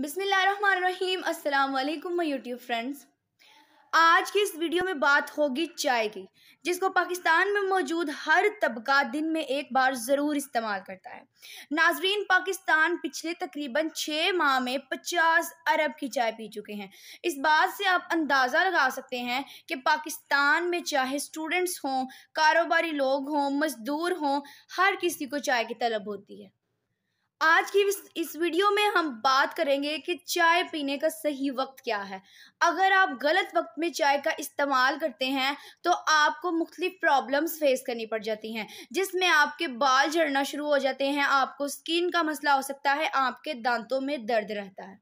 बिसमीम अल्लाम my YouTube friends आज की इस वीडियो में बात होगी चाय की जिसको पाकिस्तान में मौजूद हर तबका दिन में एक बार ज़रूर इस्तेमाल करता है नाजरीन पाकिस्तान पिछले तकरीबन छः माह में पचास अरब की चाय पी चुके हैं इस बात से आप अंदाज़ा लगा सकते हैं कि पाकिस्तान में चाहे स्टूडेंट्स हों कारोबारी लोग हों मज़दूर हों हर किसी को चाय की तलब होती है आज की इस, वीडियो में हम बात करेंगे कि चाय पीने का सही वक्त क्या है अगर आप गलत वक्त में चाय का इस्तेमाल करते हैं तो आपको मुख्तलिफ प्रॉब्लम्स फेस करनी पड़ जाती हैं जिसमें आपके बाल झड़ना शुरू हो जाते हैं आपको स्किन का मसला हो सकता है आपके दांतों में दर्द रहता है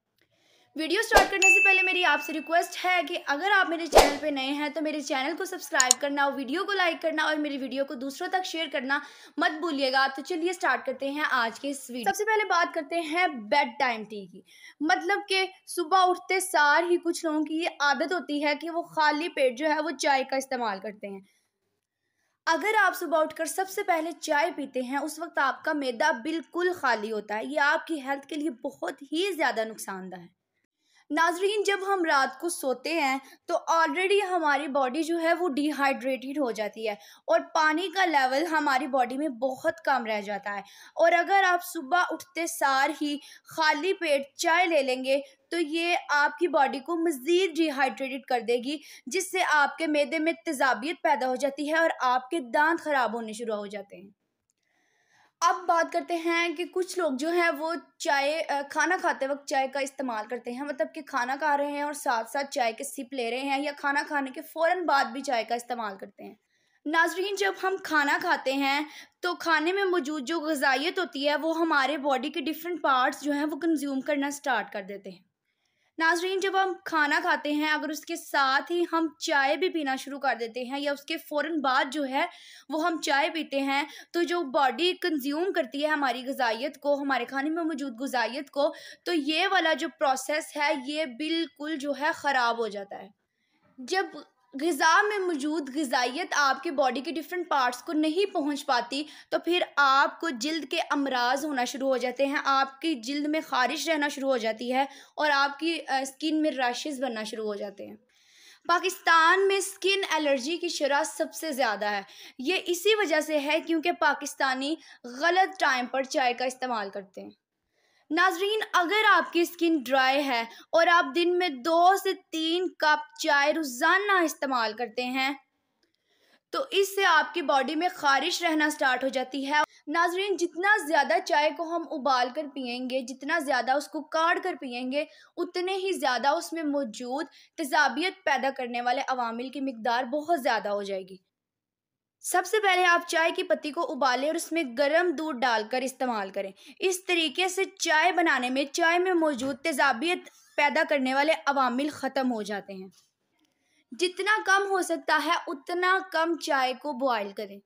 वीडियो स्टार्ट करने से पहले मेरी आपसे रिक्वेस्ट है कि अगर आप मेरे चैनल पे नए हैं तो मेरे चैनल को सब्सक्राइब करना वीडियो को लाइक करना और मेरी वीडियो को दूसरों तक शेयर करना मत भूलिएगा तो चलिए स्टार्ट करते हैं आज के इस वीडियो सबसे पहले बात करते हैं बेड टाइम टी की मतलब कि सुबह उठते सार ही कुछ लोगों की ये आदत होती है कि वो खाली पेट जो है वो चाय का इस्तेमाल करते हैं अगर आप सुबह उठकर सबसे पहले चाय पीते हैं उस वक्त आपका मैदा बिल्कुल खाली होता है ये आपकी हेल्थ के लिए बहुत ही ज़्यादा नुकसानदायक है नाजरीन जब हम रात को सोते हैं तो ऑलरेडी हमारी बॉडी जो है वो डिहाइड्रेटेड हो जाती है और पानी का लेवल हमारी बॉडी में बहुत कम रह जाता है और अगर आप सुबह उठते सार ही खाली पेट चाय ले लेंगे तो ये आपकी बॉडी को मज़ीद डिहाइड्रेटेड कर देगी जिससे आपके मैदे में तेजाबियत पैदा हो जाती है और आपके दांत ख़राब होने शुरू हो जाते हैं अब बात करते हैं कि कुछ लोग जो हैं वो चाय खाना खाते वक्त चाय का इस्तेमाल करते हैं मतलब कि खाना खा रहे हैं और साथ साथ चाय के सिप ले रहे हैं या खाना खाने के फ़ौर बाद भी चाय का इस्तेमाल करते हैं नाजरीन जब हम खाना खाते हैं तो खाने में मौजूद जो गजाइत होती है वो हमारे बॉडी के डिफरेंट पार्ट्स जो हैं वो कंज्यूम करना स्टार्ट कर देते हैं नाजरीन जब हम खाना खाते हैं अगर उसके साथ ही हम चाय भी पीना शुरू कर देते हैं या उसके फ़ौर बाद जो है वो हम चाय पीते हैं तो जो बॉडी कंज्यूम करती है हमारी गजाइत को हमारे खाने में मौजूद गजाइत को तो ये वाला जो प्रोसेस है ये बिल्कुल जो है ख़राब हो जाता है जब गज़ा में मौजूद गज़ाइत आपके बॉडी के डिफरेंट पार्ट्स को नहीं पहुंच पाती तो फिर आपको जल्द के अमराज होना शुरू हो जाते हैं आपकी जल्द में ख़ारिश रहना शुरू हो जाती है और आपकी स्किन में रैशेज़ बनना शुरू हो जाते हैं पाकिस्तान में स्किन एलर्जी की शरह सबसे ज़्यादा है ये इसी वजह से है क्योंकि पाकिस्तानी गलत टाइम पर चाय का इस्तेमाल करते हैं नाजरीन अगर आपकी स्किन ड्राई है और आप दिन में दो से तीन कप चाय रोज़ाना इस्तेमाल करते हैं तो इससे आपकी बॉडी में खारिश रहना स्टार्ट हो जाती है नाजरीन जितना ज़्यादा चाय को हम उबाल कर पियेंगे जितना ज़्यादा उसको काट कर पियेंगे उतने ही ज़्यादा उसमें मौजूद तजाबियत पैदा करने वाले अवामिल की मकदार बहुत ज़्यादा हो जाएगी सबसे पहले आप चाय की पत्ती को उबालें और उसमें गर्म दूध डालकर इस्तेमाल करें इस तरीके से चाय बनाने में चाय में मौजूद तेजाबियत पैदा करने वाले अवामिल ख़त्म हो जाते हैं जितना कम हो सकता है उतना कम चाय को बॉयल करें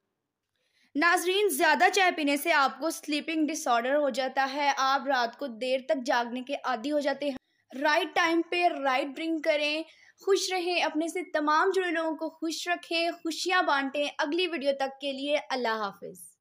नाजरीन ज़्यादा चाय पीने से आपको स्लीपिंग डिसऑर्डर हो जाता है आप रात को देर तक जागने के आदि हो जाते हैं राइट टाइम पे राइट ड्रिंक करें खुश रहें अपने से तमाम जुड़े लोगों को खुश रखें खुशियाँ बांटें अगली वीडियो तक के लिए अल्लाह हाफिज़